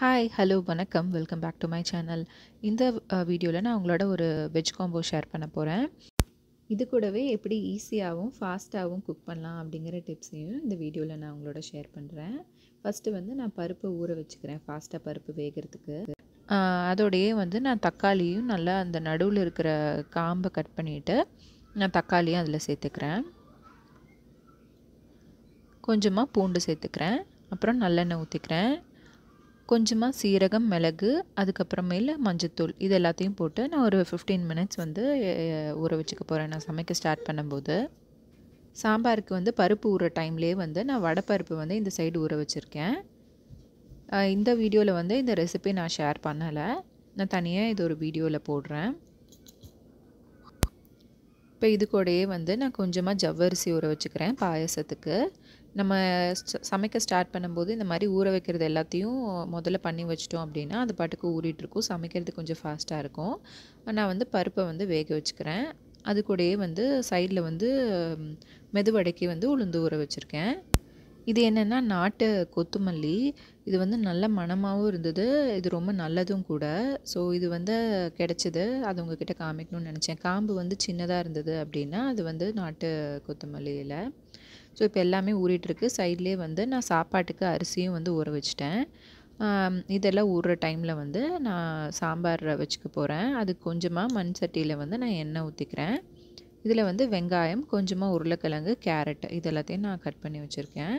hi hello வணக்கம் welcome back to my channel இந்த வீடியோவில் நான் உங்களோட ஒரு வெஜ் காம்போ ஷேர் பண்ண போகிறேன் இது கூடவே எப்படி ஈஸியாகவும் ஃபாஸ்ட்டாகவும் குக் பண்ணலாம் அப்படிங்கிற டிப்ஸையும் இந்த வீடியோவில் நான் உங்களோட ஷேர் பண்ணுறேன் ஃபஸ்ட்டு வந்து நான் பருப்பு ஊற வச்சுக்கிறேன் ஃபாஸ்ட்டாக பருப்பு வேகிறதுக்கு அதோடையே வந்து நான் தக்காளியும் நல்லா அந்த நடுவில் இருக்கிற காம்பை கட் பண்ணிவிட்டு நான் தக்காளியும் அதில் சேர்த்துக்கிறேன் கொஞ்சமாக பூண்டு சேர்த்துக்கிறேன் அப்புறம் நல்லெண்ணெய் ஊற்றிக்கிறேன் கொஞ்சமாக சீரகம் மிளகு அதுக்கப்புறமேல மஞ்சத்தூள் இது எல்லாத்தையும் போட்டு நான் ஒரு ஃபிஃப்டீன் மினிட்ஸ் வந்து ஊற வச்சுக்க போகிறேன் நான் சமைக்க ஸ்டார்ட் பண்ணும்போது சாம்பாருக்கு வந்து பருப்பு ஊற டைம்லேயே வந்து நான் வடைப்பருப்பு வந்து இந்த சைடு ஊற வச்சுருக்கேன் இந்த வீடியோவில் வந்து இந்த ரெசிபி நான் ஷேர் பண்ணலை நான் தனியாக இது ஒரு வீடியோவில் போடுறேன் இப்போ இது கூடயே வந்து நான் கொஞ்சமாக ஜவ்வரிசி ஊற வச்சுக்கிறேன் பாயசத்துக்கு நம்ம சமைக்க ஸ்டார்ட் பண்ணும்போது இந்த மாதிரி ஊற வைக்கிறது எல்லாத்தையும் முதல்ல பண்ணி வச்சிட்டோம் அப்படின்னா அது பாட்டுக்கு ஊறிட்டுருக்கும் சமைக்கிறது கொஞ்சம் ஃபாஸ்ட்டாக இருக்கும் நான் வந்து பருப்பை வந்து வேக வச்சுக்கிறேன் அது கூடயே வந்து சைடில் வந்து மெதுவடைக்கி வந்து உளுந்து ஊற வச்சுருக்கேன் இது என்னென்னா நாட்டு கொத்துமல்லி இது வந்து நல்ல மணமாகவும் இருந்தது இது ரொம்ப நல்லதும் கூட ஸோ இது வந்து கிடச்சிது அது உங்ககிட்ட காமிக்கணும்னு நினச்சேன் காம்பு வந்து சின்னதாக இருந்தது அப்படின்னா அது வந்து நாட்டு கொத்தமல்லியில் ஸோ இப்போ எல்லாமே ஊறிட்டுருக்கு சைட்லேயே வந்து நான் சாப்பாட்டுக்கு அரிசியும் வந்து ஊற வச்சிட்டேன் இதெல்லாம் ஊறுற டைமில் வந்து நான் சாம்பார் வச்சுக்க போகிறேன் அது கொஞ்சமாக மண் சட்டியில் வந்து நான் எண்ணெய் ஊற்றிக்கிறேன் இதில் வந்து வெங்காயம் கொஞ்சமாக உருளைக்கிழங்கு கேரட் இது எல்லாத்தையும் நான் கட் பண்ணி வச்சுருக்கேன்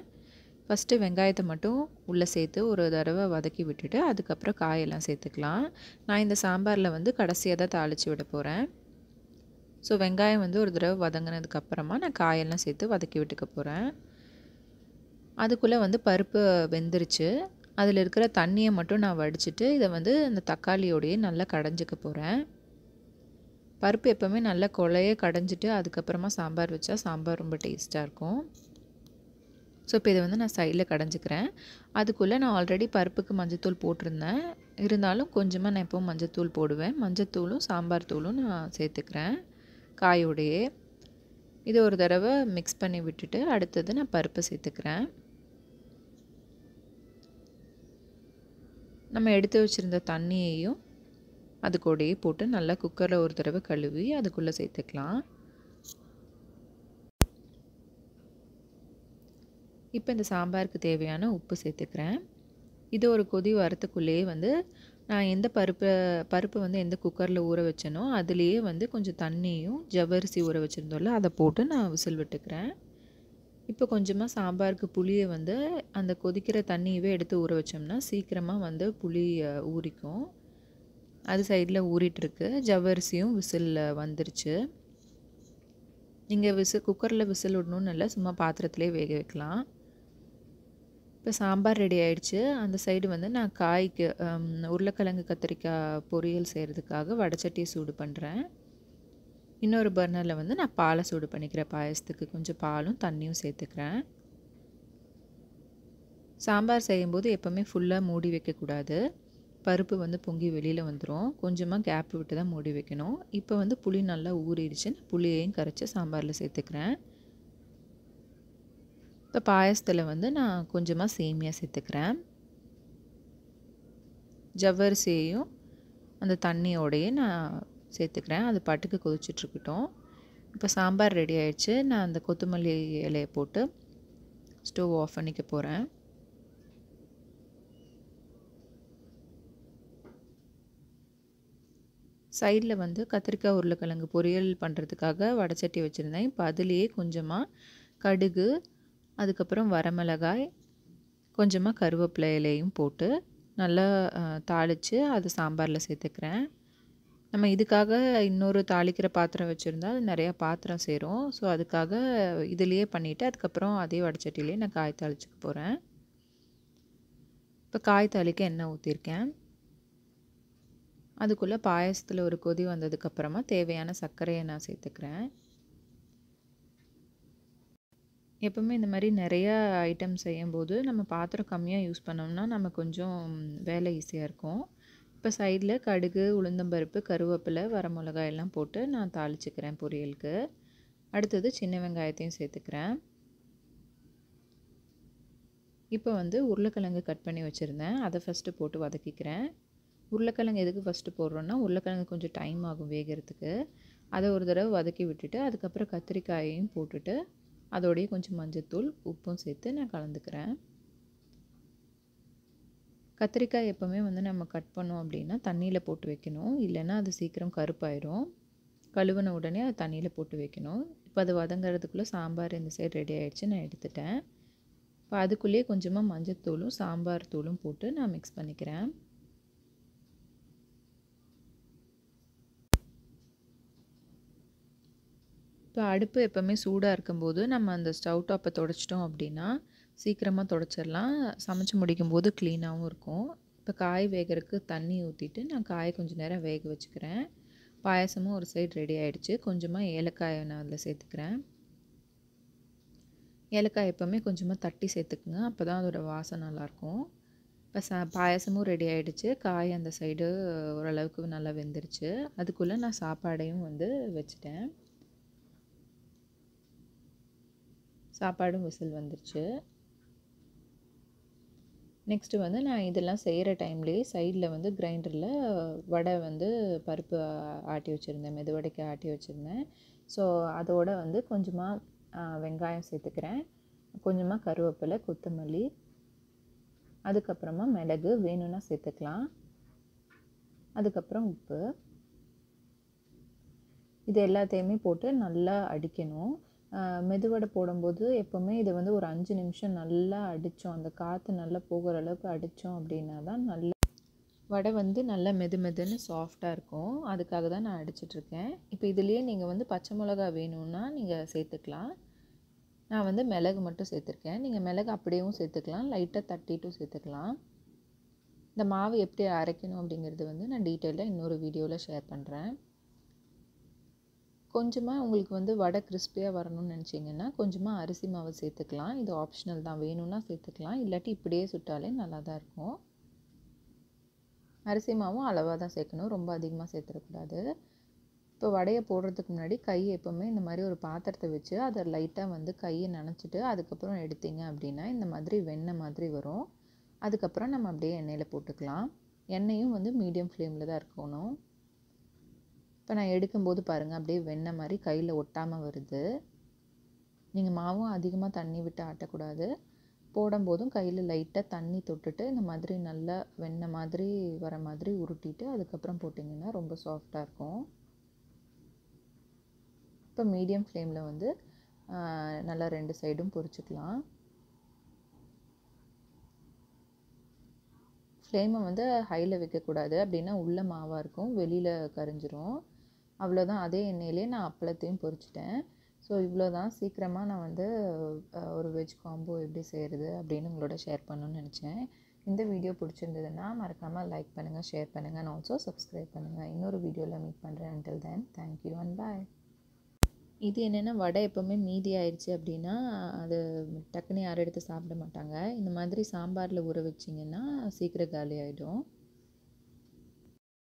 ஃபஸ்ட்டு வெங்காயத்தை மட்டும் உள்ளே சேர்த்து ஒரு தடவை வதக்கி விட்டுட்டு அதுக்கப்புறம் காயெல்லாம் சேர்த்துக்கலாம் நான் இந்த சாம்பாரில் வந்து கடைசியாக தான் தாளித்து விட போகிறேன் ஸோ வெங்காயம் வந்து ஒரு தடவை வதங்கினதுக்கப்புறமா நான் காயெல்லாம் சேர்த்து வதக்கி விட்டுக்க போகிறேன் அதுக்குள்ளே வந்து பருப்பு வெந்துருச்சு அதில் இருக்கிற தண்ணியை மட்டும் நான் வடிச்சிட்டு இதை வந்து அந்த தக்காளியோடையே நல்லா கடைஞ்சிக்க போகிறேன் பருப்பு எப்போவுமே நல்லா கொலையே கடைஞ்சிட்டு அதுக்கப்புறமா சாம்பார் வச்சா சாம்பார் ரொம்ப டேஸ்ட்டாக இருக்கும் ஸோ இப்போ இதை வந்து நான் சைடில் கடைஞ்சிக்கிறேன் அதுக்குள்ளே நான் ஆல்ரெடி பருப்புக்கு மஞ்சத்தூள் போட்டிருந்தேன் இருந்தாலும் கொஞ்சமாக நான் எப்போவும் மஞ்சத்தூள் போடுவேன் மஞ்சத்தூளும் சாம்பார் தூளும் நான் சேர்த்துக்கிறேன் காயோடையே இது ஒரு தடவை மிக்ஸ் பண்ணி விட்டுட்டு அடுத்தது நான் பருப்பு சேர்த்துக்கிறேன் நம்ம எடுத்து வச்சுருந்த தண்ணியையும் அது கூடயே போட்டு நல்லா குக்கரில் ஒரு தடவை கழுவி அதுக்குள்ளே சேர்த்துக்கலாம் இப்போ இந்த சாம்பாருக்கு தேவையான உப்பு சேர்த்துக்கிறேன் இது ஒரு கொதி வரத்துக்குள்ளேயே வந்து நான் எந்த பருப்பு பருப்பு வந்து எந்த குக்கரில் ஊற வச்சேனோ அதுலேயே வந்து கொஞ்சம் தண்ணியும் ஜவ்வரிசி ஊற வச்சுருந்தோம்ல அதை போட்டு நான் விசில் விட்டுக்கிறேன் இப்போ கொஞ்சமாக சாம்பாருக்கு புளியை வந்து அந்த கொதிக்கிற தண்ணியவே எடுத்து ஊற வச்சோம்னா சீக்கிரமாக வந்து புளி ஊறிக்கும் அது சைடில் ஊறிட்டுருக்கு ஜவ்வரிசியும் விசிலில் வந்துருச்சு நீங்கள் விசில் குக்கரில் விசில் விடணும்னு இல்லை சும்மா பாத்திரத்துலேயே வேக வைக்கலாம் இப்போ சாம்பார் ரெடி ஆயிடுச்சு அந்த சைடு வந்து நான் காய்க்கு உருளைக்கிழங்கு கத்திரிக்காய் பொரியல் செய்கிறதுக்காக வடச்சட்டியை சூடு பண்ணுறேன் இன்னொரு பர்னரில் வந்து நான் பாலை சூடு பண்ணிக்கிறேன் பாயசத்துக்கு கொஞ்சம் பாலும் தண்ணியும் சேர்த்துக்கிறேன் சாம்பார் செய்யும்போது எப்போவுமே ஃபுல்லாக மூடி வைக்கக்கூடாது பருப்பு வந்து பொங்கி வெளியில் வந்துடும் கொஞ்சமாக கேப் விட்டு தான் மூடி வைக்கணும் இப்போ வந்து புளி நல்லா ஊறிடுச்சு புளியையும் கரைச்சி சாம்பாரில் சேர்த்துக்கிறேன் இப்போ பாயசத்தில் வந்து நான் கொஞ்சமாக சேமியா சேர்த்துக்கிறேன் ஜவ்வரிசியையும் அந்த தண்ணியோடையே நான் சேர்த்துக்கிறேன் அது பாட்டுக்கு கொதிச்சிட்ருக்கட்டும் இப்போ சாம்பார் ரெடி ஆயிடுச்சு நான் அந்த கொத்தமல்லி இலையை போட்டு ஸ்டவ் ஆஃப் பண்ணிக்க போகிறேன் சைடில் வந்து கத்திரிக்காய் உருளைக்கிழங்கு பொரியல் பண்ணுறதுக்காக வடச்சட்டி வச்சுருந்தேன் இப்போ அதுலேயே கொஞ்சமாக கடுகு அதுக்கப்புறம் வரமிளகாய் கொஞ்சமாக கருவேப்பிலை இலையும் போட்டு நல்லா தாளித்து அது சாம்பாரில் சேர்த்துக்கிறேன் நம்ம இதுக்காக இன்னொரு தாளிக்கிற பாத்திரம் வச்சுருந்தா அது நிறையா பாத்திரம் சேரும் ஸோ அதுக்காக இதுலேயே பண்ணிவிட்டு அதுக்கப்புறம் அதே வடச்சட்டிலே நான் காய் தாளிச்சுக்க போகிறேன் இப்போ காய் தாளிக்க எண்ணெய் ஊற்றிருக்கேன் அதுக்குள்ளே பாயசத்தில் ஒரு கொதி வந்ததுக்கப்புறமா தேவையான சர்க்கரையை நான் சேர்த்துக்கிறேன் எப்போவுமே இந்த மாதிரி நிறையா ஐட்டம் செய்யும்போது நம்ம பாத்திரம் கம்மியாக யூஸ் பண்ணோம்னா நம்ம கொஞ்சம் வேலை ஈஸியாக இருக்கும் இப்போ சைடில் கடுகு உளுந்தம்பருப்பு கருவேப்பிலை வரமிளகாய் எல்லாம் போட்டு நான் தாளிச்சுக்கிறேன் பொரியலுக்கு அடுத்தது சின்ன வெங்காயத்தையும் சேர்த்துக்கிறேன் இப்போ வந்து உருளைக்கிழங்கு கட் பண்ணி வச்சுருந்தேன் அதை ஃபஸ்ட்டு போட்டு வதக்கிக்கிறேன் உருளைக்கிழங்கு எதுக்கு ஃபஸ்ட்டு போடுறோன்னா உருளைக்கிழங்கு கொஞ்சம் டைம் ஆகும் வேகிறதுக்கு அதை ஒரு தடவை வதக்கி விட்டுட்டு அதுக்கப்புறம் கத்திரிக்காயையும் போட்டுட்டு அதோடைய கொஞ்சம் மஞ்சத்தூள் உப்பும் சேர்த்து நான் கலந்துக்கிறேன் கத்திரிக்காய் எப்போவுமே வந்து நம்ம கட் பண்ணோம் அப்படின்னா தண்ணியில் போட்டு வைக்கணும் இல்லைன்னா அது சீக்கிரம் கருப்பாயிடும் கழுவின உடனே அது தண்ணியில் போட்டு வைக்கணும் இப்போ அது வதங்கிறதுக்குள்ளே சாம்பார் இந்த சைடு ரெடி ஆகிடுச்சு நான் எடுத்துட்டேன் இப்போ அதுக்குள்ளேயே கொஞ்சமாக மஞ்சத்தூளும் சாம்பார் தூளும் போட்டு நான் மிக்ஸ் பண்ணிக்கிறேன் ஸோ அடுப்பு எப்போவுமே சூடாக இருக்கும்போது நம்ம அந்த ஸ்டவ் டாப்பை தொடச்சிட்டோம் அப்படின்னா சீக்கிரமாக தொடச்சிடலாம் சமைச்சு முடிக்கும்போது க்ளீனாகவும் இருக்கும் இப்போ காய் வேகிறதுக்கு தண்ணி ஊற்றிட்டு நான் காயை கொஞ்சம் நேரம் வேக வச்சுக்கிறேன் பாயசமும் ஒரு சைடு ரெடி ஆகிடுச்சு கொஞ்சமாக ஏலக்காயை நான் அதில் சேர்த்துக்கிறேன் ஏலக்காய் எப்போவுமே கொஞ்சமாக தட்டி சேர்த்துக்குங்க அப்போ தான் அதோடய வாசம் நல்லாயிருக்கும் இப்போ ச பாயசமும் ரெடி ஆகிடுச்சு காய் அந்த சைடு ஓரளவுக்கு நல்லா வெந்துருச்சு அதுக்குள்ளே நான் சாப்பாடையும் வந்து வச்சுட்டேன் சாப்பாடும் விசில் வந்துருச்சு நெக்ஸ்ட்டு வந்து நான் இதெல்லாம் செய்கிற டைம்லேயே சைடில் வந்து கிரைண்டரில் வடை வந்து பருப்பு ஆட்டி வச்சுருந்தேன் மெதுவடைக்கு ஆட்டி வச்சுருந்தேன் ஸோ அதோடு வந்து கொஞ்சமாக வெங்காயம் சேர்த்துக்கிறேன் கொஞ்சமாக கருவேப்பிலை கொத்தமல்லி அதுக்கப்புறமா மிளகு வேணும்னா சேர்த்துக்கலாம் அதுக்கப்புறம் உப்பு இது எல்லாத்தையுமே போட்டு நல்லா அடிக்கணும் மெதுவடை போடும்போது எப்போவுமே இதை வந்து ஒரு அஞ்சு நிமிஷம் நல்லா அடித்தோம் அந்த காற்று நல்லா போகிற அளவுக்கு அடித்தோம் அப்படின்னா தான் நல்ல வடை வந்து நல்லா மெது மெதுன்னு சாஃப்டாக இருக்கும் அதுக்காக தான் நான் அடிச்சிட்ருக்கேன் இப்போ இதுலேயே நீங்கள் வந்து பச்சை மிளகா வேணும்னா நீங்கள் சேர்த்துக்கலாம் நான் வந்து மிளகு மட்டும் சேர்த்துருக்கேன் நீங்கள் மிளகு அப்படியேவும் சேர்த்துக்கலாம் லைட்டாக தட்டிட்டும் சேர்த்துக்கலாம் இந்த மாவு எப்படி அரைக்கணும் அப்படிங்கிறது வந்து நான் டீட்டெயிலாக இன்னொரு வீடியோவில் ஷேர் பண்ணுறேன் கொஞ்சமாக உங்களுக்கு வந்து வடை கிறிஸ்பியாக வரணும்னு நினச்சிங்கன்னா கொஞ்சமாக அரிசி மாவு சேர்த்துக்கலாம் இது ஆப்ஷனல் தான் வேணும்னா சேர்த்துக்கலாம் இல்லாட்டி இப்படியே சுட்டாலே நல்லா தான் இருக்கும் அரிசி மாவும் அளவாக தான் சேர்க்கணும் ரொம்ப அதிகமாக சேர்த்துடக்கூடாது இப்போ வடையை போடுறதுக்கு முன்னாடி கையை எப்போவுமே இந்த மாதிரி ஒரு பாத்திரத்தை வச்சு அதை லைட்டாக வந்து கையை நினச்சிட்டு அதுக்கப்புறம் எடுத்தீங்க அப்படின்னா இந்த மாதிரி வெண்ணெய் மாதிரி வரும் அதுக்கப்புறம் நம்ம அப்படியே எண்ணெயில் போட்டுக்கலாம் எண்ணெயும் வந்து மீடியம் ஃப்ளேமில் தான் இருக்கணும் இப்போ நான் எடுக்கும்போது பாருங்கள் அப்படியே வெண்ணெய் மாதிரி கையில் ஒட்டாமல் வருது நீங்கள் மாவும் அதிகமாக தண்ணி விட்டு ஆட்டக்கூடாது போடும்போதும் கையில் லைட்டாக தண்ணி தொட்டுட்டு இந்த மாதிரி நல்லா வெண்ணெய் மாதிரி வர மாதிரி உருட்டிட்டு அதுக்கப்புறம் போட்டிங்கன்னா ரொம்ப சாஃப்டாக இருக்கும் இப்போ மீடியம் ஃப்ளேமில் வந்து நல்லா ரெண்டு சைடும் பொரிச்சுக்கலாம் ஃப்ளேமை வந்து ஹையில் வைக்கக்கூடாது அப்படின்னா உள்ளே மாவாக இருக்கும் வெளியில் கரிஞ்சிரும் அவ்வளோதான் அதே எண்ணெயிலே நான் அப்பளத்தையும் பொரிச்சிட்டேன் ஸோ இவ்வளோ தான் சீக்கிரமாக நான் வந்து ஒரு வெஜ் காம்போ எப்படி செய்கிறது அப்படின்னு உங்களோட ஷேர் பண்ணணும்னு நினச்சேன் இந்த வீடியோ பிடிச்சிருந்ததுன்னா மறக்காமல் லைக் பண்ணுங்கள் ஷேர் பண்ணுங்கள் அண்ட் ஆல்சோ சப்ஸ்கிரைப் பண்ணுங்கள் இன்னொரு வீடியோவில் மீட் பண்ணுறேன் until then thank you and bye இது என்னென்னா வடை எப்போவுமே மீதி ஆயிடுச்சு அப்படின்னா அது டக்குன்னு யாரும் எடுத்து சாப்பிட மாட்டாங்க இந்த மாதிரி சாம்பாரில் ஊற வச்சிங்கன்னா சீக்கிரம் காலி ஆகிடும்